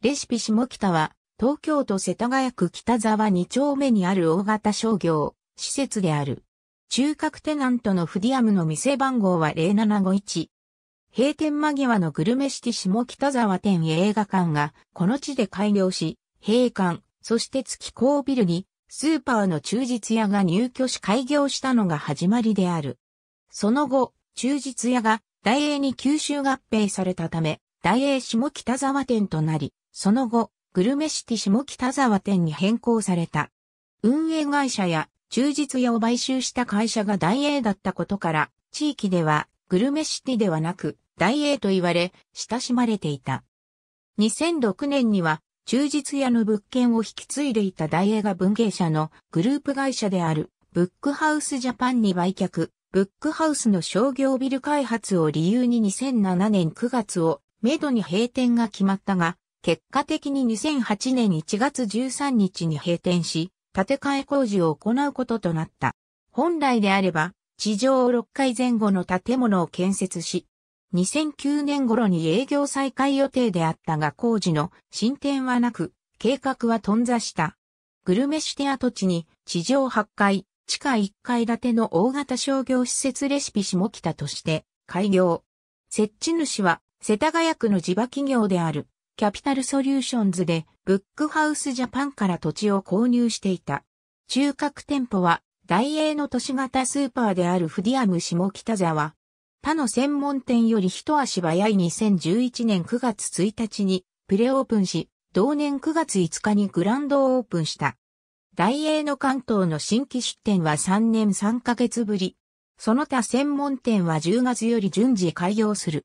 レシピ下北は、東京都世田谷区北沢2丁目にある大型商業、施設である。中核テナントのフディアムの店番号は0751。閉店間際のグルメシティ下北沢店映画館が、この地で開業し、閉館、そして月光ビルに、スーパーの中実屋が入居し開業したのが始まりである。その後、中実屋が、大英に吸収合併されたため、大英下北沢店となり、その後、グルメシティ下北沢店に変更された。運営会社や忠実屋を買収した会社が大英だったことから、地域ではグルメシティではなく大英と言われ、親しまれていた。2006年には忠実屋の物件を引き継いでいた大英が文芸社のグループ会社であるブックハウスジャパンに売却、ブックハウスの商業ビル開発を理由に2007年9月をめどに閉店が決まったが、結果的に2008年1月13日に閉店し、建て替え工事を行うこととなった。本来であれば、地上6階前後の建物を建設し、2009年頃に営業再開予定であったが工事の進展はなく、計画は頓挫した。グルメシテ跡地に地上8階、地下1階建ての大型商業施設レシピ下北として開業。設置主は世田谷区の地場企業である、キャピタルソリューションズで、ブックハウスジャパンから土地を購入していた。中核店舗は、大英の都市型スーパーであるフディアム下北沢。他の専門店より一足早い2011年9月1日にプレオープンし、同年9月5日にグランドオープンした。大英の関東の新規出店は3年3ヶ月ぶり。その他専門店は10月より順次開業する。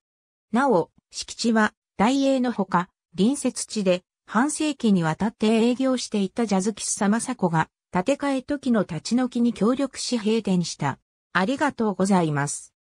なお、敷地は、大英のほか、隣接地で、半世紀にわたって営業していたジャズキス様サコが、建て替え時の立ち退きに協力し閉店した。ありがとうございます。